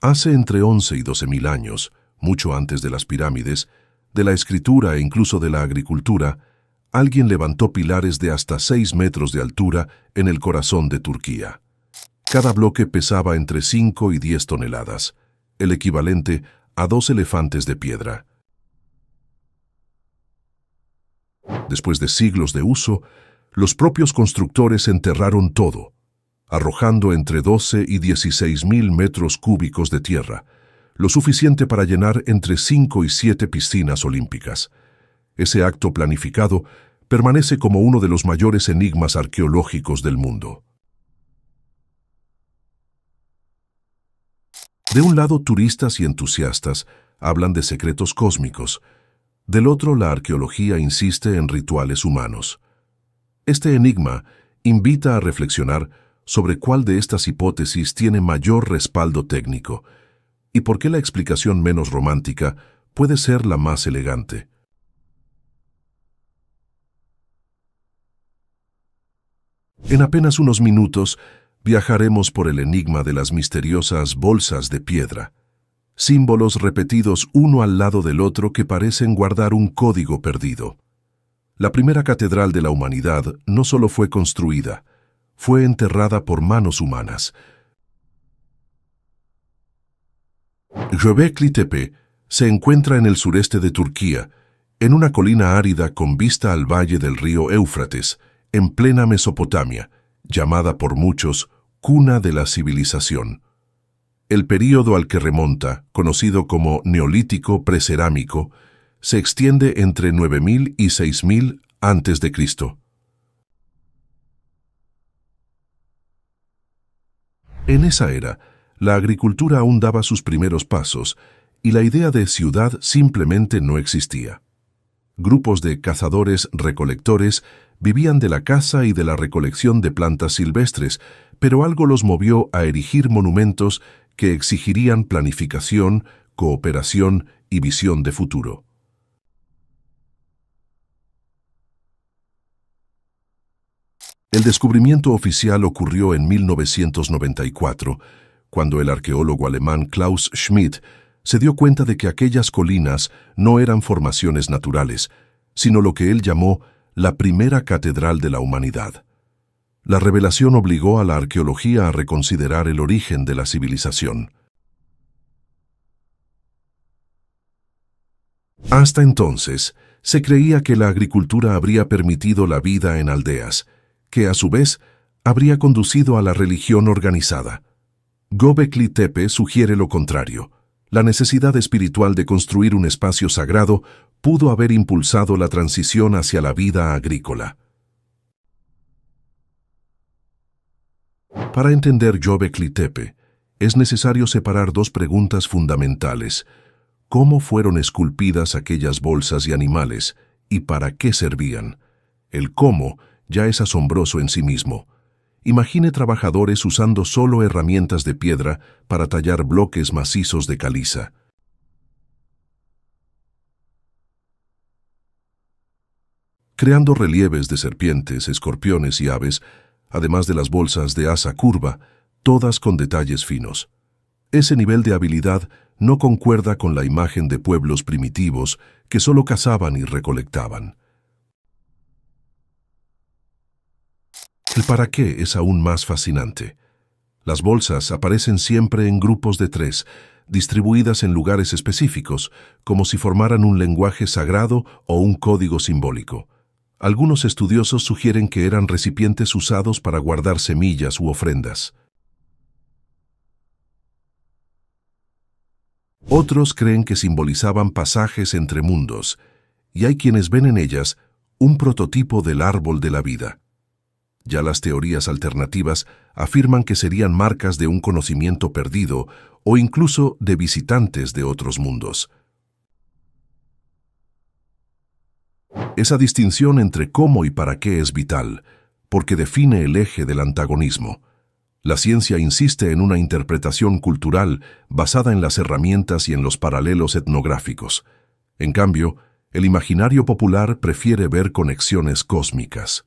Hace entre 11 y 12 mil años, mucho antes de las pirámides, de la escritura e incluso de la agricultura, alguien levantó pilares de hasta 6 metros de altura en el corazón de Turquía. Cada bloque pesaba entre 5 y 10 toneladas, el equivalente a dos elefantes de piedra. Después de siglos de uso, los propios constructores enterraron todo, arrojando entre 12 y 16 mil metros cúbicos de tierra, lo suficiente para llenar entre 5 y 7 piscinas olímpicas. Ese acto planificado permanece como uno de los mayores enigmas arqueológicos del mundo. De un lado, turistas y entusiastas hablan de secretos cósmicos, del otro, la arqueología insiste en rituales humanos. Este enigma invita a reflexionar sobre cuál de estas hipótesis tiene mayor respaldo técnico y por qué la explicación menos romántica puede ser la más elegante. En apenas unos minutos viajaremos por el enigma de las misteriosas bolsas de piedra, símbolos repetidos uno al lado del otro que parecen guardar un código perdido. La primera catedral de la humanidad no solo fue construida, fue enterrada por manos humanas. Göbekli Tepe se encuentra en el sureste de Turquía, en una colina árida con vista al valle del río Éufrates, en plena Mesopotamia, llamada por muchos cuna de la civilización. El período al que remonta, conocido como Neolítico Precerámico, se extiende entre 9000 y 6000 a.C. En esa era, la agricultura aún daba sus primeros pasos y la idea de ciudad simplemente no existía. Grupos de cazadores-recolectores vivían de la caza y de la recolección de plantas silvestres, pero algo los movió a erigir monumentos que exigirían planificación, cooperación y visión de futuro. El descubrimiento oficial ocurrió en 1994, cuando el arqueólogo alemán Klaus Schmidt se dio cuenta de que aquellas colinas no eran formaciones naturales, sino lo que él llamó la primera catedral de la humanidad. La revelación obligó a la arqueología a reconsiderar el origen de la civilización. Hasta entonces, se creía que la agricultura habría permitido la vida en aldeas, que a su vez habría conducido a la religión organizada. Gobekli Tepe sugiere lo contrario. La necesidad espiritual de construir un espacio sagrado pudo haber impulsado la transición hacia la vida agrícola. Para entender Gobekli Tepe, es necesario separar dos preguntas fundamentales. ¿Cómo fueron esculpidas aquellas bolsas y animales y para qué servían? El cómo ya es asombroso en sí mismo. Imagine trabajadores usando solo herramientas de piedra para tallar bloques macizos de caliza. Creando relieves de serpientes, escorpiones y aves, además de las bolsas de asa curva, todas con detalles finos. Ese nivel de habilidad no concuerda con la imagen de pueblos primitivos que solo cazaban y recolectaban. El para qué es aún más fascinante. Las bolsas aparecen siempre en grupos de tres, distribuidas en lugares específicos, como si formaran un lenguaje sagrado o un código simbólico. Algunos estudiosos sugieren que eran recipientes usados para guardar semillas u ofrendas. Otros creen que simbolizaban pasajes entre mundos, y hay quienes ven en ellas un prototipo del árbol de la vida. Ya las teorías alternativas afirman que serían marcas de un conocimiento perdido o incluso de visitantes de otros mundos. Esa distinción entre cómo y para qué es vital, porque define el eje del antagonismo. La ciencia insiste en una interpretación cultural basada en las herramientas y en los paralelos etnográficos. En cambio, el imaginario popular prefiere ver conexiones cósmicas.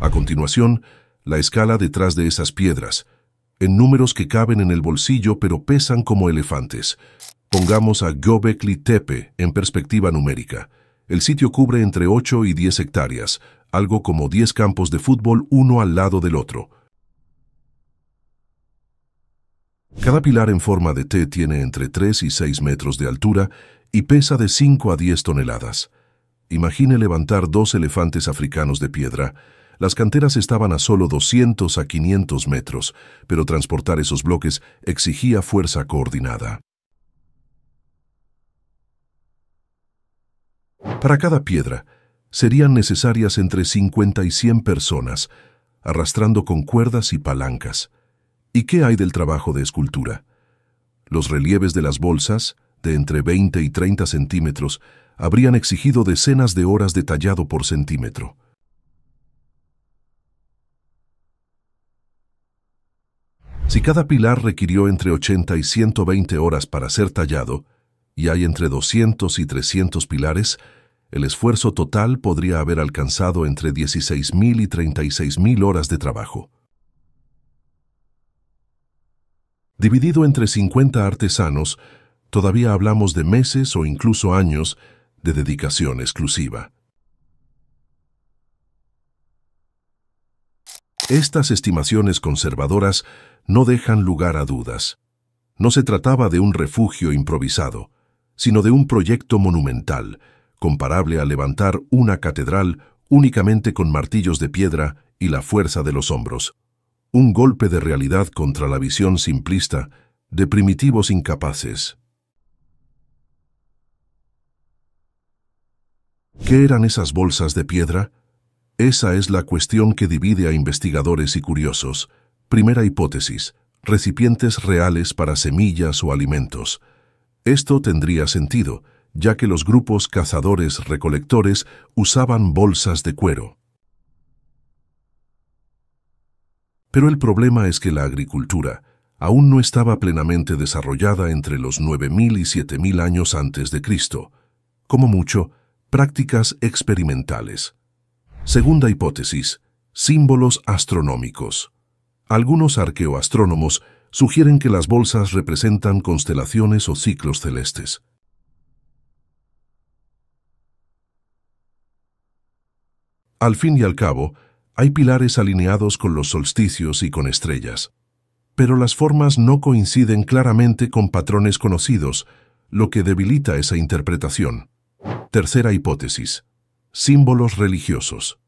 A continuación, la escala detrás de esas piedras, en números que caben en el bolsillo pero pesan como elefantes. Pongamos a Göbekli Tepe en perspectiva numérica. El sitio cubre entre 8 y 10 hectáreas, algo como 10 campos de fútbol uno al lado del otro. Cada pilar en forma de T tiene entre 3 y 6 metros de altura y pesa de 5 a 10 toneladas. Imagine levantar dos elefantes africanos de piedra, las canteras estaban a solo 200 a 500 metros, pero transportar esos bloques exigía fuerza coordinada. Para cada piedra, serían necesarias entre 50 y 100 personas, arrastrando con cuerdas y palancas. ¿Y qué hay del trabajo de escultura? Los relieves de las bolsas, de entre 20 y 30 centímetros, habrían exigido decenas de horas de tallado por centímetro. Si cada pilar requirió entre 80 y 120 horas para ser tallado, y hay entre 200 y 300 pilares, el esfuerzo total podría haber alcanzado entre 16.000 y 36.000 horas de trabajo. Dividido entre 50 artesanos, todavía hablamos de meses o incluso años de dedicación exclusiva. Estas estimaciones conservadoras no dejan lugar a dudas. No se trataba de un refugio improvisado, sino de un proyecto monumental, comparable a levantar una catedral únicamente con martillos de piedra y la fuerza de los hombros. Un golpe de realidad contra la visión simplista de primitivos incapaces. ¿Qué eran esas bolsas de piedra? Esa es la cuestión que divide a investigadores y curiosos. Primera hipótesis, recipientes reales para semillas o alimentos. Esto tendría sentido, ya que los grupos cazadores-recolectores usaban bolsas de cuero. Pero el problema es que la agricultura aún no estaba plenamente desarrollada entre los 9.000 y 7.000 años antes de Cristo, como mucho, prácticas experimentales. Segunda hipótesis, símbolos astronómicos. Algunos arqueoastrónomos sugieren que las bolsas representan constelaciones o ciclos celestes. Al fin y al cabo, hay pilares alineados con los solsticios y con estrellas. Pero las formas no coinciden claramente con patrones conocidos, lo que debilita esa interpretación. Tercera hipótesis. Símbolos religiosos.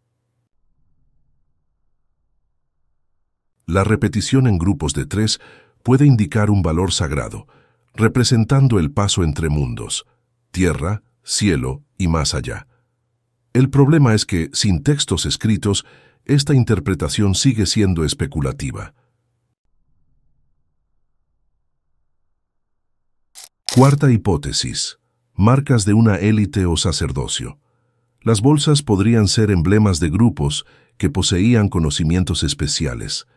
La repetición en grupos de tres puede indicar un valor sagrado, representando el paso entre mundos, tierra, cielo y más allá. El problema es que, sin textos escritos, esta interpretación sigue siendo especulativa. Cuarta hipótesis. Marcas de una élite o sacerdocio. Las bolsas podrían ser emblemas de grupos que poseían conocimientos especiales.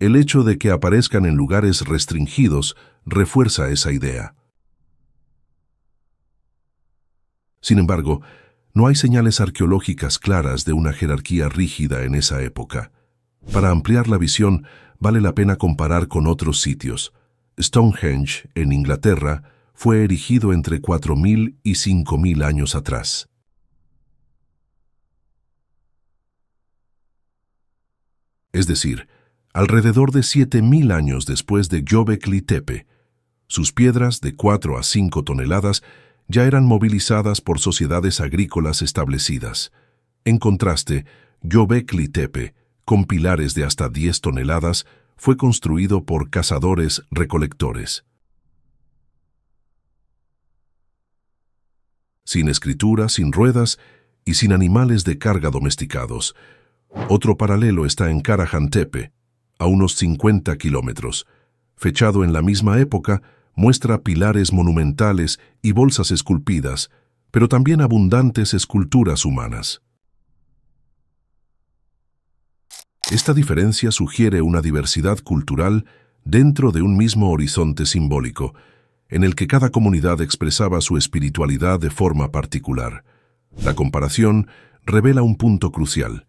El hecho de que aparezcan en lugares restringidos refuerza esa idea. Sin embargo, no hay señales arqueológicas claras de una jerarquía rígida en esa época. Para ampliar la visión, vale la pena comparar con otros sitios. Stonehenge, en Inglaterra, fue erigido entre 4.000 y 5.000 años atrás. es decir, alrededor de 7.000 años después de Göbekli Tepe. Sus piedras, de 4 a 5 toneladas, ya eran movilizadas por sociedades agrícolas establecidas. En contraste, Göbekli Tepe, con pilares de hasta 10 toneladas, fue construido por cazadores-recolectores. Sin escritura, sin ruedas y sin animales de carga domesticados, otro paralelo está en Karajantepe, a unos 50 kilómetros. Fechado en la misma época, muestra pilares monumentales y bolsas esculpidas, pero también abundantes esculturas humanas. Esta diferencia sugiere una diversidad cultural dentro de un mismo horizonte simbólico, en el que cada comunidad expresaba su espiritualidad de forma particular. La comparación revela un punto crucial.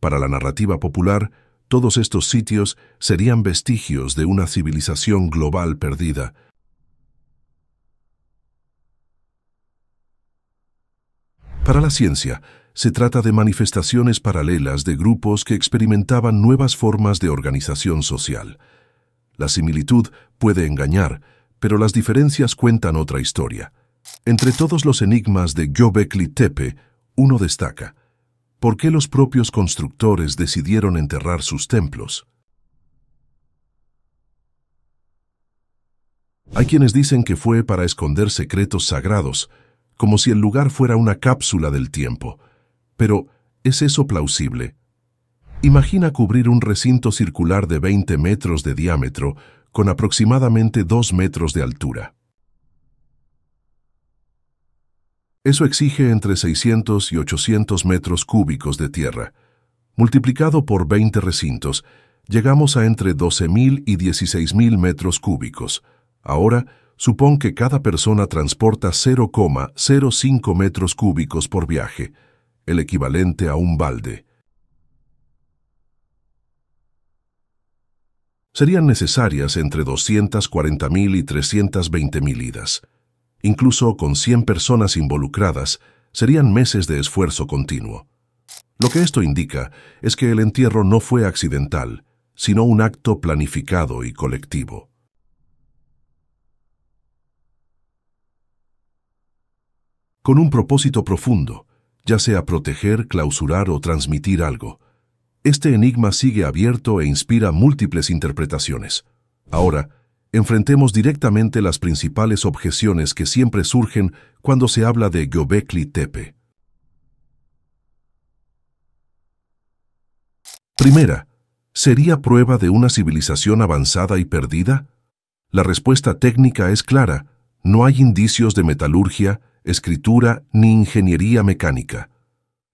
Para la narrativa popular, todos estos sitios serían vestigios de una civilización global perdida. Para la ciencia, se trata de manifestaciones paralelas de grupos que experimentaban nuevas formas de organización social. La similitud puede engañar, pero las diferencias cuentan otra historia. Entre todos los enigmas de Göbekli Tepe, uno destaca. ¿Por qué los propios constructores decidieron enterrar sus templos? Hay quienes dicen que fue para esconder secretos sagrados, como si el lugar fuera una cápsula del tiempo. Pero, ¿es eso plausible? Imagina cubrir un recinto circular de 20 metros de diámetro con aproximadamente 2 metros de altura. Eso exige entre 600 y 800 metros cúbicos de tierra. Multiplicado por 20 recintos, llegamos a entre 12.000 y 16.000 metros cúbicos. Ahora, supón que cada persona transporta 0,05 metros cúbicos por viaje, el equivalente a un balde. Serían necesarias entre 240.000 y 320.000 idas incluso con 100 personas involucradas, serían meses de esfuerzo continuo. Lo que esto indica es que el entierro no fue accidental, sino un acto planificado y colectivo. Con un propósito profundo, ya sea proteger, clausurar o transmitir algo, este enigma sigue abierto e inspira múltiples interpretaciones. Ahora, enfrentemos directamente las principales objeciones que siempre surgen cuando se habla de Göbekli Tepe. Primera, ¿sería prueba de una civilización avanzada y perdida? La respuesta técnica es clara, no hay indicios de metalurgia, escritura ni ingeniería mecánica.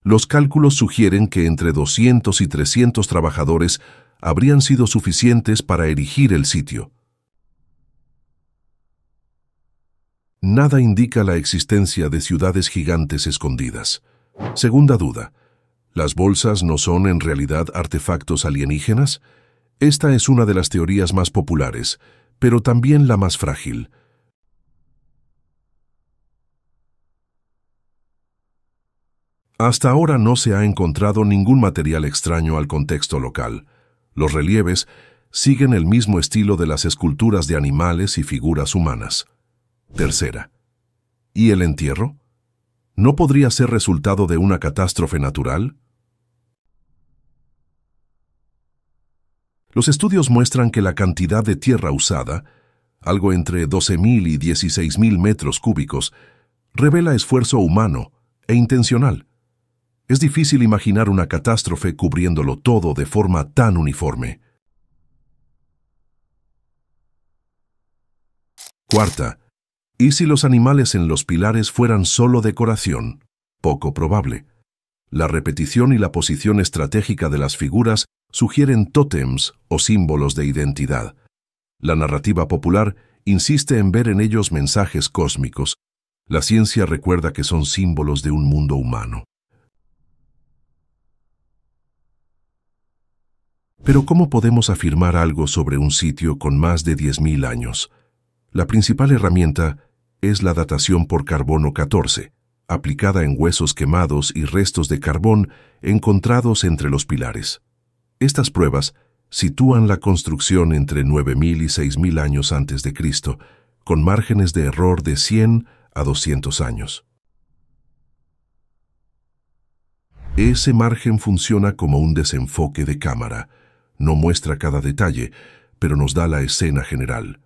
Los cálculos sugieren que entre 200 y 300 trabajadores habrían sido suficientes para erigir el sitio. Nada indica la existencia de ciudades gigantes escondidas. Segunda duda. ¿Las bolsas no son en realidad artefactos alienígenas? Esta es una de las teorías más populares, pero también la más frágil. Hasta ahora no se ha encontrado ningún material extraño al contexto local. Los relieves siguen el mismo estilo de las esculturas de animales y figuras humanas. Tercera. ¿Y el entierro? ¿No podría ser resultado de una catástrofe natural? Los estudios muestran que la cantidad de tierra usada, algo entre 12.000 y 16.000 metros cúbicos, revela esfuerzo humano e intencional. Es difícil imaginar una catástrofe cubriéndolo todo de forma tan uniforme. Cuarta, ¿Y si los animales en los pilares fueran solo decoración? Poco probable. La repetición y la posición estratégica de las figuras sugieren tótems o símbolos de identidad. La narrativa popular insiste en ver en ellos mensajes cósmicos. La ciencia recuerda que son símbolos de un mundo humano. Pero ¿cómo podemos afirmar algo sobre un sitio con más de 10.000 años? La principal herramienta es la datación por carbono 14, aplicada en huesos quemados y restos de carbón encontrados entre los pilares. Estas pruebas sitúan la construcción entre 9.000 y 6.000 años antes de Cristo, con márgenes de error de 100 a 200 años. Ese margen funciona como un desenfoque de cámara. No muestra cada detalle, pero nos da la escena general.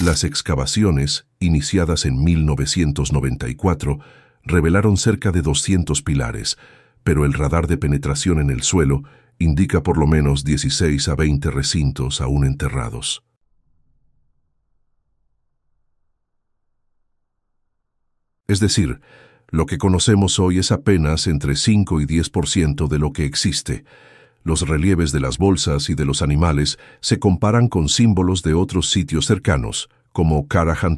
Las excavaciones, iniciadas en 1994, revelaron cerca de 200 pilares, pero el radar de penetración en el suelo indica por lo menos 16 a 20 recintos aún enterrados. Es decir, lo que conocemos hoy es apenas entre 5 y 10% de lo que existe, los relieves de las bolsas y de los animales se comparan con símbolos de otros sitios cercanos, como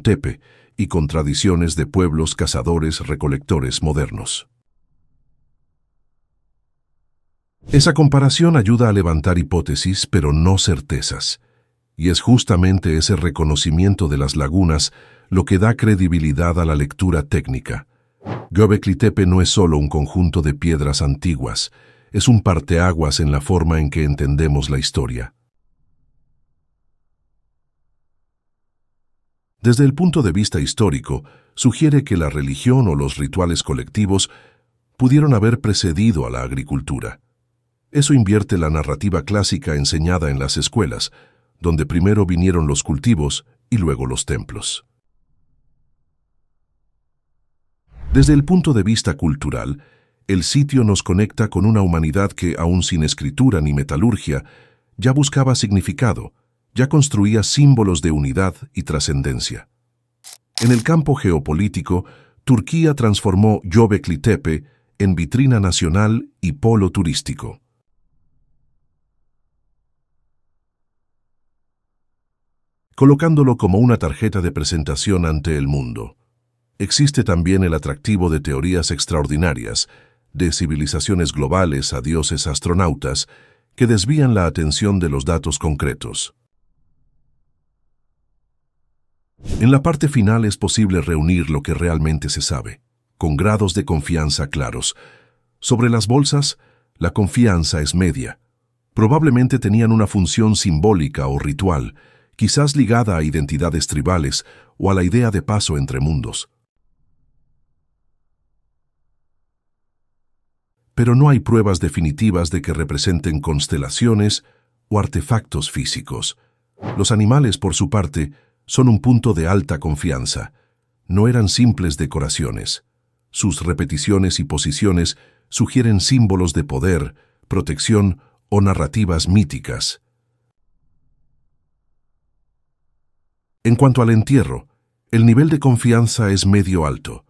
Tepe, y con tradiciones de pueblos cazadores-recolectores modernos. Esa comparación ayuda a levantar hipótesis, pero no certezas. Y es justamente ese reconocimiento de las lagunas lo que da credibilidad a la lectura técnica. Tepe no es solo un conjunto de piedras antiguas, es un parteaguas en la forma en que entendemos la historia. Desde el punto de vista histórico, sugiere que la religión o los rituales colectivos pudieron haber precedido a la agricultura. Eso invierte la narrativa clásica enseñada en las escuelas, donde primero vinieron los cultivos y luego los templos. Desde el punto de vista cultural, el sitio nos conecta con una humanidad que, aún sin escritura ni metalurgia, ya buscaba significado, ya construía símbolos de unidad y trascendencia. En el campo geopolítico, Turquía transformó Göbekli Tepe en vitrina nacional y polo turístico. colocándolo como una tarjeta de presentación ante el mundo. Existe también el atractivo de teorías extraordinarias, de civilizaciones globales a dioses astronautas que desvían la atención de los datos concretos. En la parte final es posible reunir lo que realmente se sabe, con grados de confianza claros. Sobre las bolsas, la confianza es media. Probablemente tenían una función simbólica o ritual, quizás ligada a identidades tribales o a la idea de paso entre mundos. pero no hay pruebas definitivas de que representen constelaciones o artefactos físicos. Los animales, por su parte, son un punto de alta confianza. No eran simples decoraciones. Sus repeticiones y posiciones sugieren símbolos de poder, protección o narrativas míticas. En cuanto al entierro, el nivel de confianza es medio alto.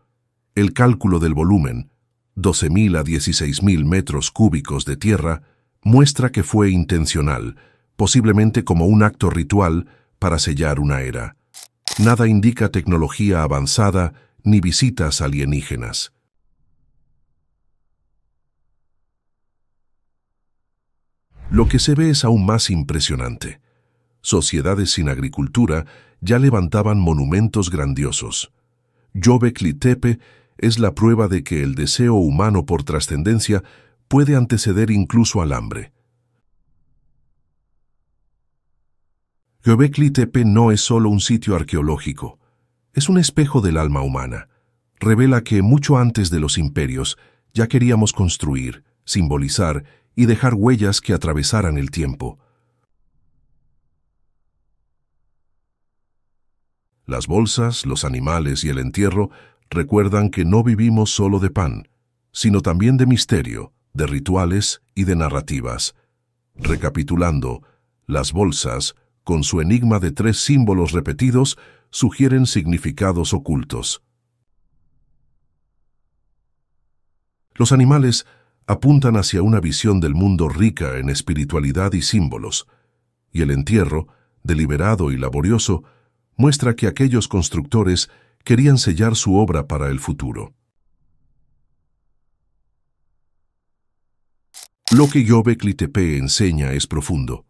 El cálculo del volumen, 12.000 a 16.000 metros cúbicos de tierra, muestra que fue intencional, posiblemente como un acto ritual para sellar una era. Nada indica tecnología avanzada ni visitas alienígenas. Lo que se ve es aún más impresionante. Sociedades sin agricultura ya levantaban monumentos grandiosos. Jobekli Tepe es la prueba de que el deseo humano por trascendencia puede anteceder incluso al hambre. Göbekli Tepe no es solo un sitio arqueológico, es un espejo del alma humana. Revela que mucho antes de los imperios ya queríamos construir, simbolizar y dejar huellas que atravesaran el tiempo. Las bolsas, los animales y el entierro recuerdan que no vivimos solo de pan, sino también de misterio, de rituales y de narrativas. Recapitulando, las bolsas, con su enigma de tres símbolos repetidos, sugieren significados ocultos. Los animales apuntan hacia una visión del mundo rica en espiritualidad y símbolos, y el entierro, deliberado y laborioso, muestra que aquellos constructores querían sellar su obra para el futuro. Lo que Yobekli Tepe enseña es profundo.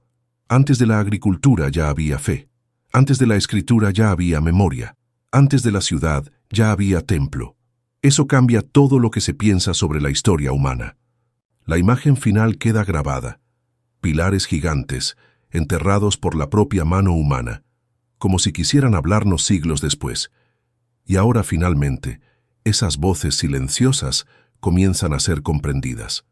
Antes de la agricultura ya había fe. Antes de la escritura ya había memoria. Antes de la ciudad ya había templo. Eso cambia todo lo que se piensa sobre la historia humana. La imagen final queda grabada. Pilares gigantes, enterrados por la propia mano humana, como si quisieran hablarnos siglos después. Y ahora finalmente, esas voces silenciosas comienzan a ser comprendidas.